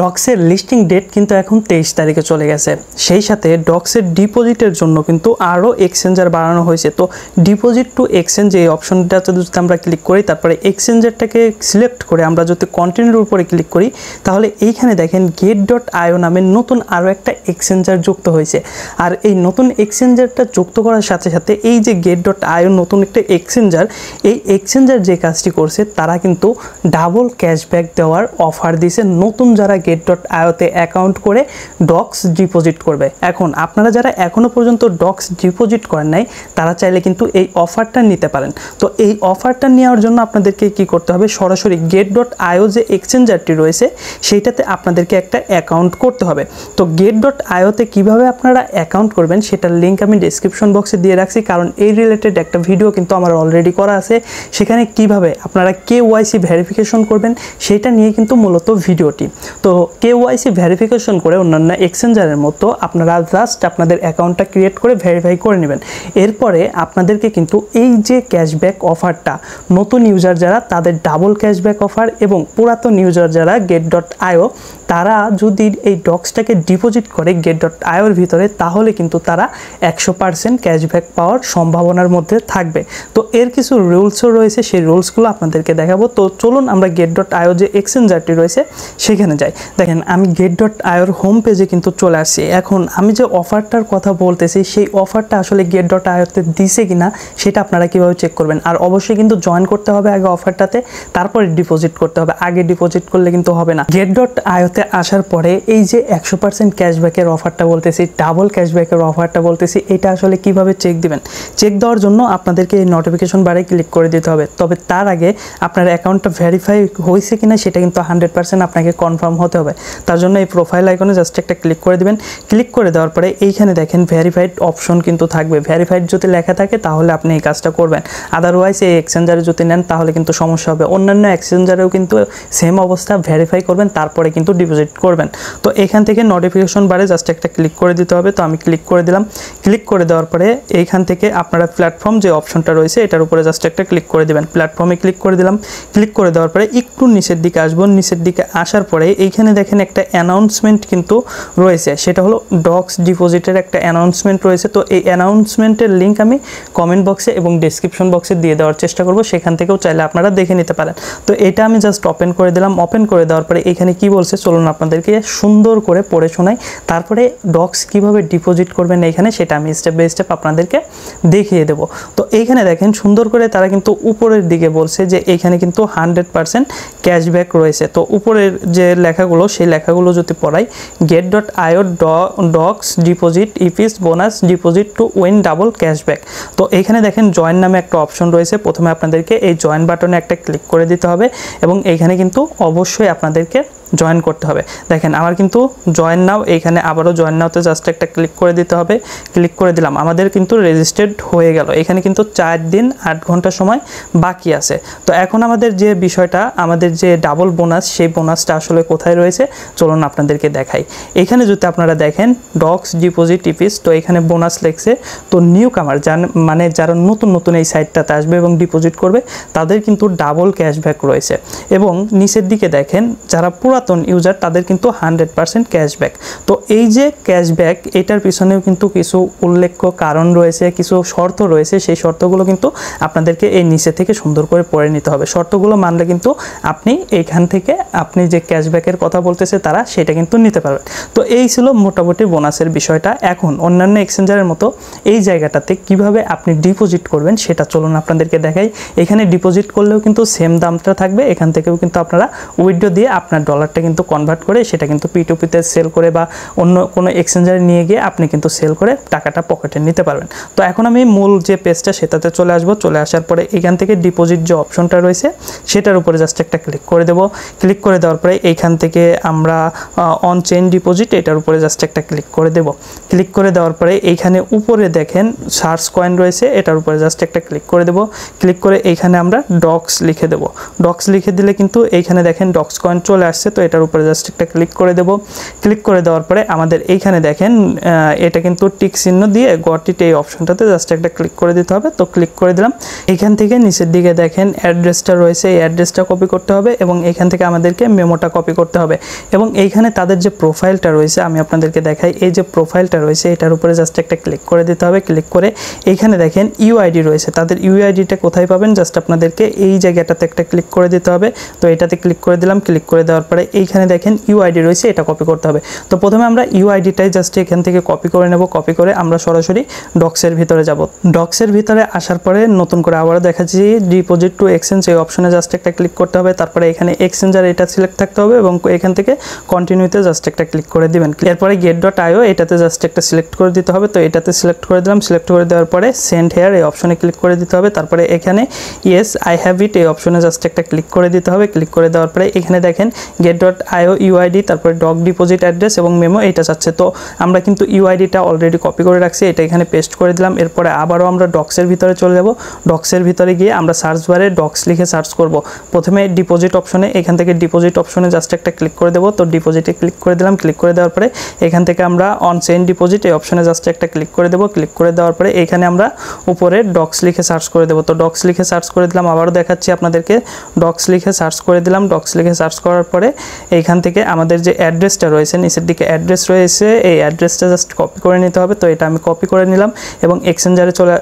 ডক্সের listing date কিন্তু এখন তেইশ তারিখে চলে গেছে সেই সাথে ডক্সের ডিপোজিটের জন্য কিন্তু আরও এক্সচেঞ্জার বাড়ানো হয়েছে তো ডিপোজিট টু এক্সচেঞ্জ এই অপশনটা যদি আমরা ক্লিক করি তারপরে এক্সচেঞ্জারটাকে সিলেক্ট করে আমরা যদি কন্টিনিউর উপরে ক্লিক করি তাহলে এইখানে দেখেন গেট ডট আয়ো নামে নতুন আরও একটা এক্সচেঞ্জার যুক্ত হয়েছে আর এই নতুন এক্সচেঞ্জারটা যুক্ত করার সাথে সাথে এই যে গেট ডট আয়ো নতুন একটা এক্সচেঞ্জার এই এক্সচেঞ্জার যে কাজটি করছে তারা কিন্তু ডাবল ক্যাশব্যাক দেওয়ার অফার দিয়েছে নতুন যারা গেট ডট আয়োতে অ্যাকাউন্ট করে ডক্স ডিপোজিট করবে এখন আপনারা যারা এখনও পর্যন্ত ডক্স ডিপোজিট করেন নাই তারা চাইলে কিন্তু এই অফারটা নিতে পারেন তো এই অফারটা নেওয়ার জন্য আপনাদেরকে কি করতে হবে সরাসরি গেট ডট আয়ো যে এক্সচেঞ্জারটি রয়েছে সেইটাতে আপনাদেরকে একটা অ্যাকাউন্ট করতে হবে তো গেট ডট আয়োতে কীভাবে আপনারা অ্যাকাউন্ট করবেন সেটার লিঙ্ক আমি ডিসক্রিপশন বক্সে দিয়ে রাখছি কারণ এই রিলেটেড একটা ভিডিও কিন্তু আমার অলরেডি করা আছে সেখানে কিভাবে আপনারা কে ওয়াইসি ভেরিফিকেশন করবেন সেটা নিয়ে কিন্তু মূলত ভিডিওটি তো তো কে ওয়াইসি ভেরিফিকেশন করে অন্যান্য এক্সচেঞ্জারের মতো আপনারা জাস্ট আপনাদের অ্যাকাউন্টটা ক্রিয়েট করে ভেরিফাই করে নেবেন এরপরে আপনাদেরকে কিন্তু এই যে ক্যাশব্যাক অফারটা নতুন ইউজার যারা তাদের ডাবল ক্যাশব্যাক অফার এবং পুরাতন ইউজার যারা গেট ডট আয়ো তারা যদি এই ডক্সটাকে ডিপোজিট করে গেট ডট আয়োর ভিতরে তাহলে কিন্তু তারা একশো পার্সেন্ট ক্যাশব্যাক পাওয়ার সম্ভাবনার মধ্যে থাকবে তো এর কিছু রুলসও রয়েছে সেই রুলসগুলো আপনাদেরকে দেখাবো তো চলুন আমরা গেট ডট আয়ো যে এক্সচেঞ্জারটি রয়েছে সেখানে যাই যায় দেখেন আমি গেট ডট আয়োর হোম পেজে কিন্তু চলে আসছি এখন আমি যে অফারটার কথা বলতেছি সেই অফারটা আসলে গেট ডট আয়োতে দিছে কি না সেটা আপনারা কীভাবে চেক করবেন আর অবশ্যই কিন্তু জয়েন করতে হবে আগে অফারটাতে তারপরে ডিপোজিট করতে হবে আগে ডিপোজিট করলে কিন্তু হবে না গেট ডট আয়োতে আসার পরে এই যে একশো পার্সেন্ট ক্যাশব্যাকের অফারটা বলতেছি ডাবল ক্যাশব্যাকের অফারটা বলতেছি এটা আসলে কিভাবে চেক দিবেন চেক দেওয়ার জন্য আপনাদেরকে এই নোটিফিকেশন বারে ক্লিক করে দিতে হবে তবে তার আগে আপনার অ্যাকাউন্টটা ভেরিফাই হয়েছে কিনা সেটা কিন্তু হান্ড্রেড পার্সেন্ট আপনাকে কনফার্ম হতে হবে তার জন্য এই প্রোফাইল আইকনে জাস্ট একটা ক্লিক করে দিবেন ক্লিক করে দেওয়ার পরে এইখানে দেখেন ভেরিফাইড অপশন কিন্তু থাকবে ভেরিফাইড যদি লেখা থাকে তাহলে আপনি এই কাজটা করবেন আদারওয়াইজ এই এক্সচেঞ্জারে যদি নেন তাহলে কিন্তু সমস্যা হবে অন্যান্য এক্সচেঞ্জারেও কিন্তু সেম অবস্থা ভেরিফাই করবেন তারপরে কিন্তু ডিপোজিট করবেন তো এখান থেকে নোটিফিকেশন বারে জাস্ট একটা ক্লিক করে দিতে হবে তো আমি ক্লিক করে দিলাম ক্লিক করে দেওয়ার পরে এইখান থেকে আপনারা প্ল্যাটফর্ম যে অপশনটা রয়েছে এটার উপরে জাস্ট একটা ক্লিক করে দেবেন প্ল্যাটফর্মে ক্লিক করে দিলাম ক্লিক করে দেওয়ার পরে একটু নিচের দিকে আসবো নিচের দিকে আসার পরে এই এইখানে দেখেন একটা অ্যানাউন্সমেন্ট কিন্তু রয়েছে সেটা হলো ডক্স ডিপোজিটের একটা অ্যানাউন্সমেন্ট রয়েছে তো এই অ্যানাউন্সমেন্টের লিঙ্ক আমি কমেন্ট বক্সে এবং ডিসক্রিপশন বক্সে দিয়ে দেওয়ার চেষ্টা করব সেখান থেকেও চাইলে আপনারা দেখে নিতে পারেন তো এটা আমি জাস্ট ওপেন করে দিলাম ওপেন করে দেওয়ার পরে এখানে কি বলছে চলুন আপনাদেরকে সুন্দর করে পড়ে শোনাই তারপরে ডক্স কিভাবে ডিপোজিট করবেন এখানে সেটা আমি স্টেপ বাই স্টেপ আপনাদেরকে দেখিয়ে দেব তো এইখানে দেখেন সুন্দর করে তারা কিন্তু উপরের দিকে বলছে যে এইখানে কিন্তু হান্ড্রেড পারসেন্ট ক্যাশব্যাক রয়েছে তো উপরের যে লেখা লেখাগুলো সেই লেখাগুলো যদি পড়াই gate dot io DOGS deposit ইপিস bonus deposit to win double cashback তো এইখানে দেখেন জয়েন নামে একটা অপশন রয়েছে প্রথমে আপনাদেরকে এই জয়েন বাটনে একটা ক্লিক করে দিতে হবে এবং এইখানে কিন্তু অবশ্যই আপনাদেরকে জয়েন করতে হবে দেখেন আমার কিন্তু জয়েন নাও এইখানে আবারও জয়েন নাওতে জাস্ট একটা ক্লিক করে দিতে হবে ক্লিক করে দিলাম আমাদের কিন্তু রেজিস্টার্ড হয়ে গেল এখানে কিন্তু চার দিন আট ঘন্টা সময় বাকি আছে তো এখন আমাদের যে বিষয়টা আমাদের যে ডাবল বোনাস সেই বোনাসটা আসলে কোথায় কোথায় রয়েছে চলুন আপনাদেরকে দেখাই এখানে যদি আপনারা দেখেন ডক্স ডিপোজিট টিপিস তো এখানে বোনাস লেখছে তো নিউ কামার যার মানে যারা নতুন নতুন এই সাইটটাতে আসবে এবং ডিপোজিট করবে তাদের কিন্তু ডাবল ক্যাশব্যাক রয়েছে এবং নিচের দিকে দেখেন যারা পুরাতন ইউজার তাদের কিন্তু হান্ড্রেড পারসেন্ট ক্যাশব্যাক তো এই যে ক্যাশব্যাক এটার পিছনেও কিন্তু কিছু উল্লেখ্য কারণ রয়েছে কিছু শর্ত রয়েছে সেই শর্তগুলো কিন্তু আপনাদেরকে এই নিচে থেকে সুন্দর করে পড়ে নিতে হবে শর্তগুলো মানলে কিন্তু আপনি এইখান থেকে আপনি যে ক্যাশব্যাকের কথা বলতেছে তারা সেটা কিন্তু নিতে পারবে তো এই ছিল মোটামুটি বোনাসের বিষয়টা এখন অন্যান্য এক্সচেঞ্জারের মতো এই জায়গাটাতে কিভাবে আপনি ডিপোজিট করবেন সেটা চলুন আপনাদেরকে দেখাই এখানে ডিপোজিট করলেও কিন্তু সেম দামটা থাকবে এখান থেকেও কিন্তু আপনারা উইড্রো দিয়ে আপনার ডলারটা কিন্তু কনভার্ট করে সেটা কিন্তু পিটুপিতে সেল করে বা অন্য কোনো এক্সচেঞ্জারে নিয়ে গিয়ে আপনি কিন্তু সেল করে টাকাটা পকেটে নিতে পারবেন তো এখন আমি মূল যে পেজটা সেটাতে চলে আসবো চলে আসার পরে এখান থেকে ডিপোজিট যে অপশনটা রয়েছে সেটার উপরে জাস্ট একটা ক্লিক করে দেবো ক্লিক করে দেওয়ার পরে এইখান থেকে থেকে আমরা অন চেন ডিপোজিট এটার উপরে জাস্ট একটা ক্লিক করে দেব ক্লিক করে দেওয়ার পরে এইখানে উপরে দেখেন সার্স কয়েন রয়েছে এটার উপরে জাস্ট একটা ক্লিক করে দেব ক্লিক করে এইখানে আমরা ডক্স লিখে দেব ডক্স লিখে দিলে কিন্তু এইখানে দেখেন ডক্স কয়েন চলে আসছে তো এটার উপরে জাস্ট একটা ক্লিক করে দেব ক্লিক করে দেওয়ার পরে আমাদের এইখানে দেখেন এটা কিন্তু টিক চিহ্ন দিয়ে গটিট এই অপশনটাতে জাস্ট একটা ক্লিক করে দিতে হবে তো ক্লিক করে দিলাম এখান থেকে নিচের দিকে দেখেন অ্যাড্রেসটা রয়েছে এই অ্যাড্রেসটা কপি করতে হবে এবং এখান থেকে আমাদেরকে মেমোটা কপি করতে হবে এবং এইখানে তাদের যে প্রোফাইলটা রয়েছে আমি আপনাদেরকে দেখাই এই যে প্রোফাইলটা রয়েছে এটার উপরে জাস্ট একটা ক্লিক করে দিতে হবে ক্লিক করে এইখানে দেখেন ইউআইডি রয়েছে তাদের ইউআইডিটা কোথায় পাবেন জাস্ট আপনাদেরকে এই জায়গাটাতে একটা ক্লিক করে দিতে হবে তো এটাতে ক্লিক করে দিলাম ক্লিক করে দেওয়ার পরে এইখানে দেখেন ইউআইডি রয়েছে এটা কপি করতে হবে তো প্রথমে আমরা ইউআইডিটাই জাস্ট এখান থেকে কপি করে নেব কপি করে আমরা সরাসরি ডক্সের ভিতরে যাব ডক্সের ভিতরে আসার পরে নতুন করে আবারও দেখাচ্ছি ডিপোজিট টু এক্সচেঞ্জ এই অপশনে জাস্ট একটা ক্লিক করতে হবে তারপরে এখানে এক্সচেঞ্জার এটা সিলেক্ট থাকতে হবে এবং এখান থেকে কন্টিনিউতে জাস্ট একটা ক্লিক করে দিবেন এরপরে গেট ডট আইও এটাতে জাস্ট একটা সিলেক্ট করে দিতে হবে তো এটাতে সিলেক্ট করে দিলাম সিলেক্ট করে দেওয়ার পরে সেন্ড হেয়ার এই অপশনে ক্লিক করে দিতে হবে তারপরে এখানে ইয়েস আই হ্যাভ ইট এই অপশনে জাস্ট একটা ক্লিক করে দিতে হবে ক্লিক করে দেওয়ার পরে এখানে দেখেন গেট ডট আইও ইউআইডি তারপরে ডগ ডিপোজিট অ্যাড্রেস এবং মেমো এটা চাচ্ছে তো আমরা কিন্তু ইউআইডিটা অলরেডি কপি করে রাখছি এটা এখানে পেস্ট করে দিলাম এরপরে আবারও আমরা ডক্সের ভিতরে চলে যাব ডক্সের ভিতরে গিয়ে আমরা সার্চ বারে ডক্স লিখে সার্চ করব প্রথমে ডিপোজিট অপশনে এখান থেকে ডিপোজিট অপশনে জাস্ট একটা একটা ক্লিক করে দেবো তো ডিপোজিটে ক্লিক করে দিলাম ক্লিক করে দেওয়ার পরে এখান থেকে আমরা অন সেন ডিপোজিট এই অপশানে জাস্ট একটা ক্লিক করে দেবো ক্লিক করে দেওয়ার পরে এখানে আমরা উপরে ডক্স লিখে সার্চ করে দেবো তো ডক্স লিখে সার্চ করে দিলাম আবারও দেখাচ্ছি আপনাদেরকে ডক্স লিখে সার্চ করে দিলাম ডক্স লিখে সার্চ করার পরে এইখান থেকে আমাদের যে অ্যাড্রেসটা রয়েছে নিচের দিকে অ্যাড্রেস রয়েছে এই অ্যাড্রেসটা জাস্ট কপি করে নিতে হবে তো এটা আমি কপি করে নিলাম এবং এক্সচেঞ্জারে চলে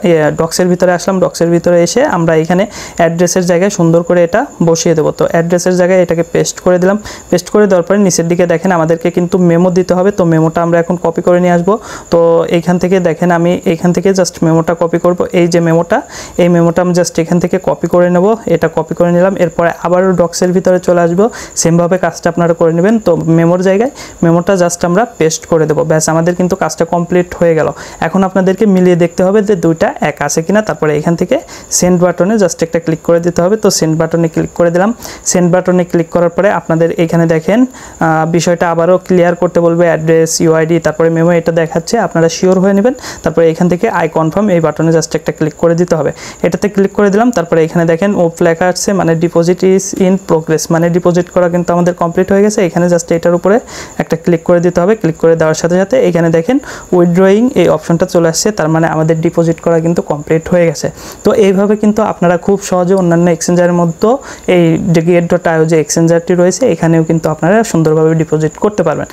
ডক্সের ভিতরে আসলাম ডক্সের ভিতরে এসে আমরা এখানে অ্যাড্রেসের জায়গায় সুন্দর করে এটা বসিয়ে দেবো তো অ্যাড্রেসের জায়গায় এটাকে পেস্ট করে দিলাম পেস্ট করে দেওয়ার পরে নিচের দিকে দেখেন আমাদেরকে কিন্তু মেমো দিতে হবে তো মেমোটা আমরা এখন কপি করে নিয়ে আসবো তো এইখান থেকে দেখেন আমি এইখান থেকে জাস্ট মেমোটা কপি করব এই যে মেমোটা এই মেমোটা আমি জাস্ট এখান থেকে কপি করে নেব এটা কপি করে নিলাম এরপরে আবারও ডক্সের ভিতরে চলে আসবো সেমভাবে কাজটা আপনারা করে নেবেন তো মেমোর জায়গায় মেমোটা জাস্ট আমরা পেস্ট করে দেবো ব্যাস আমাদের কিন্তু কাজটা কমপ্লিট হয়ে গেল এখন আপনাদেরকে মিলিয়ে দেখতে হবে যে দুইটা এক আছে কিনা তারপরে এখান থেকে সেন্ড বাটনে জাস্ট একটা ক্লিক করে দিতে হবে তো সেন্ড বাটনে ক্লিক করে দিলাম সেন্ড বাটনে ক্লিক করার পরে আপনাদের এখানে এখানে দেখেন বিষয়টা আবারও ক্লিয়ার করতে বলবে অ্যাড্রেস ইউআইডি তারপরে মেমো এটা দেখাচ্ছে আপনারা শিওর হয়ে নেবেন তারপরে এখান থেকে আই কনফার্ম এই বাটনে জাস্ট একটা ক্লিক করে দিতে হবে এটাতে ক্লিক করে দিলাম তারপরে এখানে দেখেন ও লেখা আসছে মানে ডিপোজিট ইজ ইন প্রোগ্রেস মানে ডিপোজিট করা কিন্তু আমাদের কমপ্লিট হয়ে গেছে এখানে জাস্ট এটার উপরে একটা ক্লিক করে দিতে হবে ক্লিক করে দেওয়ার সাথে সাথে এখানে দেখেন উইথড্রয়িং এই অপশনটা চলে আসছে তার মানে আমাদের ডিপোজিট করা কিন্তু কমপ্লিট হয়ে গেছে তো এইভাবে কিন্তু আপনারা খুব সহজে অন্যান্য এক্সচেঞ্জারের মধ্যে এই গেট ডট আয়ো যে এক্সচেঞ্জারটি রয়েছে এখানেও কিন্তু কিন্তু আপনারা সুন্দরভাবে ডিপোজিট করতে পারবেন